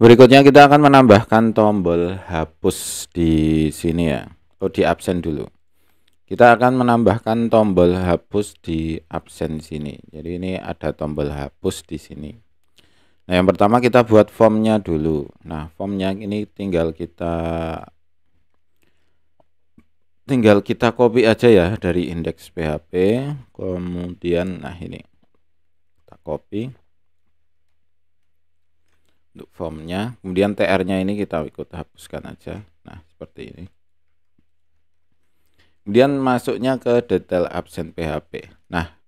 Berikutnya kita akan menambahkan tombol hapus di sini ya. Oh, di absen dulu. Kita akan menambahkan tombol hapus di absen sini. Jadi ini ada tombol hapus di sini. Nah, yang pertama kita buat formnya dulu. Nah, formnya ini tinggal kita tinggal kita copy aja ya dari indeks PHP. Kemudian nah ini. Kita copy untuk formnya kemudian TR-nya ini kita ikut hapuskan aja nah seperti ini kemudian masuknya ke detail absen PHP nah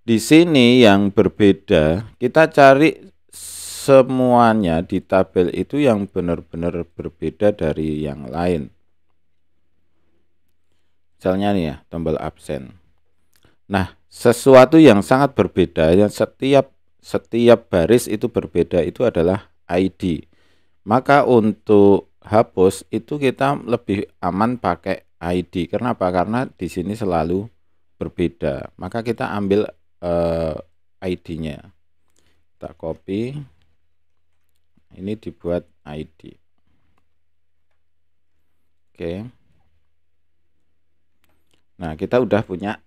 di sini yang berbeda kita cari semuanya di tabel itu yang benar-benar berbeda dari yang lain misalnya nih ya tombol absen nah sesuatu yang sangat berbeda yang setiap setiap baris itu berbeda itu adalah ID. Maka untuk hapus itu kita lebih aman pakai ID. karena apa Karena di sini selalu berbeda. Maka kita ambil uh, eh, ID-nya. Kita copy. Ini dibuat ID. Oke. Nah, kita udah punya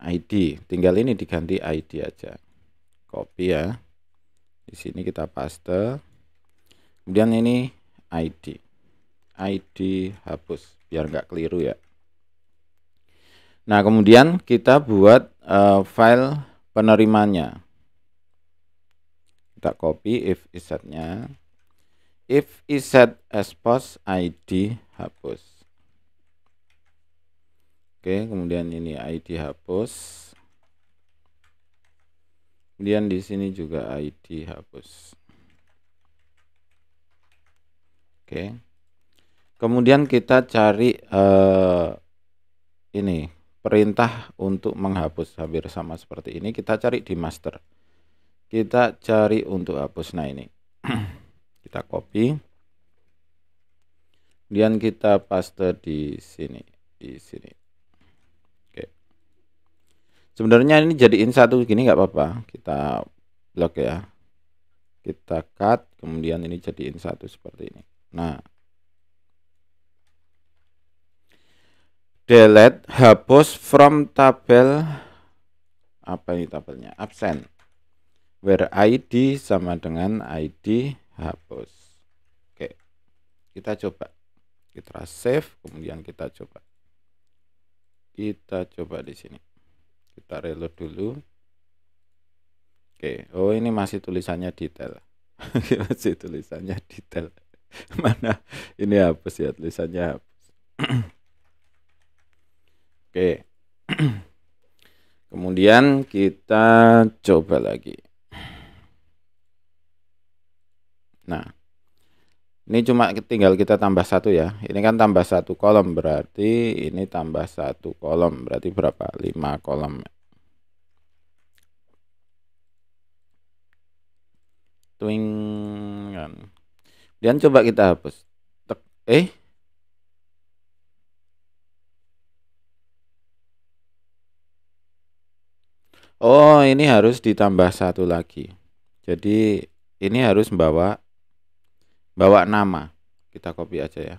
ID. Tinggal ini diganti ID aja. Copy ya. Di sini kita paste kemudian ini ID ID hapus biar nggak keliru ya nah kemudian kita buat uh, file penerimanya kita copy if isetnya if iset expose ID hapus oke kemudian ini ID hapus kemudian di sini juga ID hapus Oke. Kemudian kita cari eh, ini perintah untuk menghapus hampir sama seperti ini. Kita cari di master. Kita cari untuk hapus. Nah ini kita copy. Kemudian kita paste di sini, di sini. Oke. Sebenarnya ini jadiin satu gini nggak apa-apa. Kita blok ya. Kita cut, kemudian ini jadiin satu seperti ini. Nah, delete hapus from tabel apa ini tabelnya absen where id sama dengan id hapus oke kita coba kita save kemudian kita coba kita coba di sini kita reload dulu oke oh ini masih tulisannya detail masih tulisannya detail mana ini apa ya, sih tulisannya hapus oke kemudian kita coba lagi nah ini cuma tinggal kita tambah satu ya ini kan tambah satu kolom berarti ini tambah satu kolom berarti berapa Lima kolom twing dan coba kita hapus. Tek, eh? Oh, ini harus ditambah satu lagi. Jadi ini harus membawa bawa nama. Kita copy aja ya.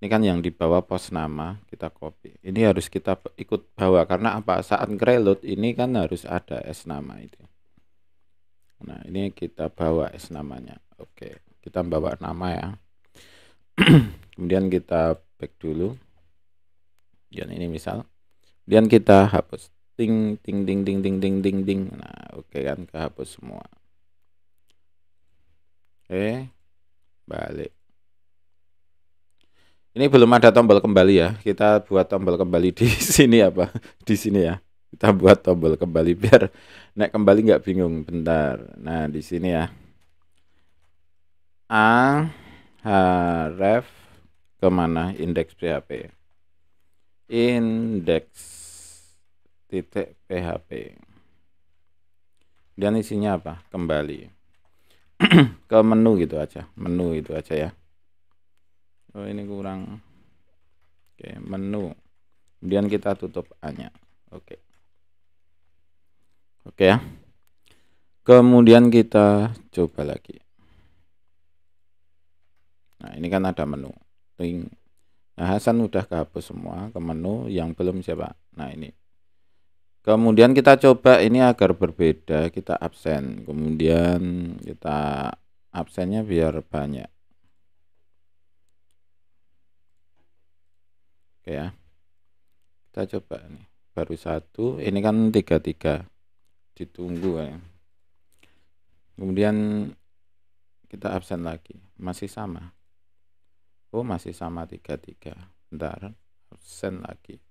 Ini kan yang dibawa pos nama, kita copy. Ini harus kita ikut bawa karena apa? Saat reload ini kan harus ada S nama itu. Nah, ini kita bawa S namanya. Oke. Okay kita bawa nama ya kemudian kita back dulu dan ini misal kemudian kita hapus ting ting ting ting ting ting ting ting nah oke okay kan kehapus semua oke okay. balik ini belum ada tombol kembali ya kita buat tombol kembali di sini apa di sini ya kita buat tombol kembali biar naik kembali nggak bingung bentar nah di sini ya A href kemana indeks PHP indeks titik PHP dan isinya apa kembali ke menu gitu aja menu itu aja ya oh ini kurang oke menu kemudian kita tutup A nya oke oke ya kemudian kita coba lagi Nah, ini kan ada menu. ring, Nah, Hasan udah kehapus semua ke menu yang belum siapa. Nah, ini. Kemudian kita coba ini agar berbeda, kita absen. Kemudian kita absennya biar banyak. Oke ya. Kita coba nih. Baru satu, ini kan tiga tiga ditunggu ya. Kemudian kita absen lagi, masih sama. Oh masih sama tiga tiga, Bentar Absen lagi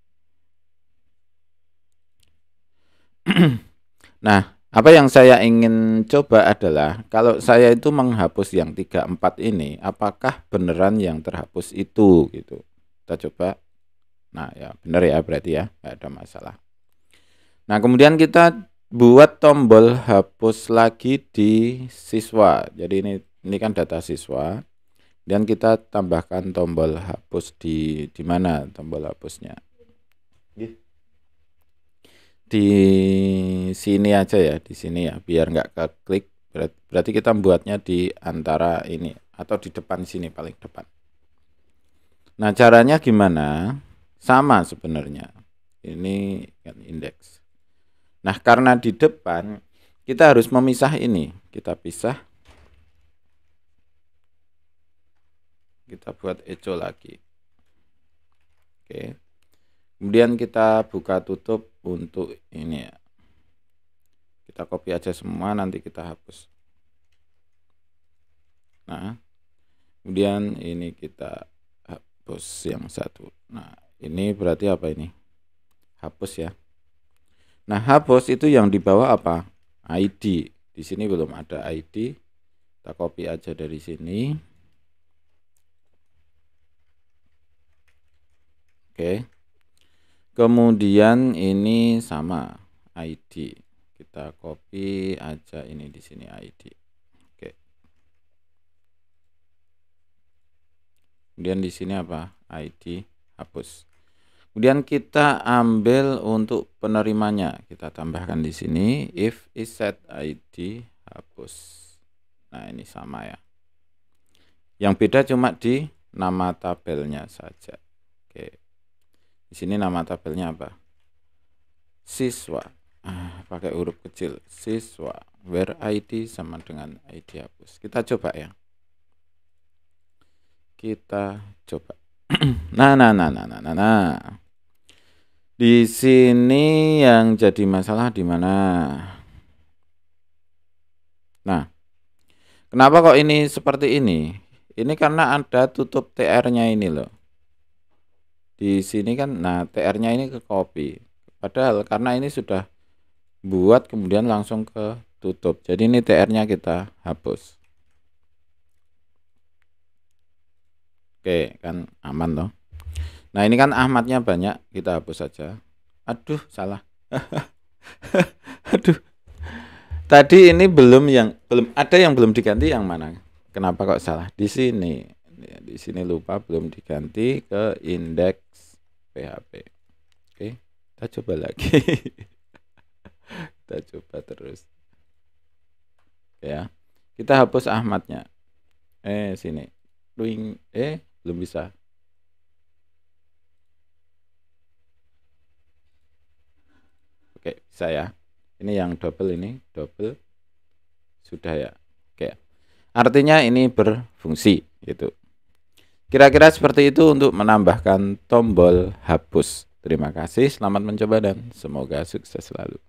Nah apa yang saya ingin coba adalah kalau saya itu menghapus yang tiga empat ini apakah beneran yang terhapus itu gitu. Kita coba. Nah, ya bener ya berarti ya, nggak ada masalah. Nah, kemudian kita buat tombol hapus lagi di siswa. Jadi ini ini kan data siswa dan kita tambahkan tombol hapus di di mana tombol hapusnya di sini aja ya di sini ya biar nggak ke klik berarti kita buatnya di antara ini atau di depan sini paling depan nah caranya gimana sama sebenarnya ini kan indeks nah karena di depan kita harus memisah ini kita pisah kita buat echo lagi oke kemudian kita buka tutup untuk ini ya kita copy aja semua nanti kita hapus nah kemudian ini kita hapus yang satu nah ini berarti apa ini hapus ya nah hapus itu yang di bawah apa ID di sini belum ada ID kita copy aja dari sini Oke. Kemudian ini sama ID. Kita copy aja ini di sini ID. Oke. Kemudian di sini apa? ID hapus. Kemudian kita ambil untuk penerimanya. Kita tambahkan di sini if is set ID hapus. Nah, ini sama ya. Yang beda cuma di nama tabelnya saja. Oke. Okay di sini nama tabelnya apa siswa ah, pakai huruf kecil siswa where ID sama dengan ID hapus kita coba ya kita coba nah nah nah nah nah nah, nah. di sini yang jadi masalah di mana nah kenapa kok ini seperti ini ini karena ada tutup TR nya ini loh di sini kan nah TR-nya ini ke copy padahal karena ini sudah buat kemudian langsung ke tutup jadi ini TR-nya kita hapus Oke kan aman loh nah ini kan Ahmadnya banyak kita hapus saja aduh salah aduh tadi ini belum yang belum ada yang belum diganti yang mana kenapa kok salah di sini ya, di sini lupa belum diganti ke indeks PHP oke kita coba lagi kita coba terus ya kita hapus Ahmadnya eh sini doing eh belum bisa Oke, bisa ya. Ini yang double ini, double sudah ya. Oke. Artinya ini berfungsi gitu. Kira-kira seperti itu untuk menambahkan tombol hapus. Terima kasih, selamat mencoba dan semoga sukses selalu.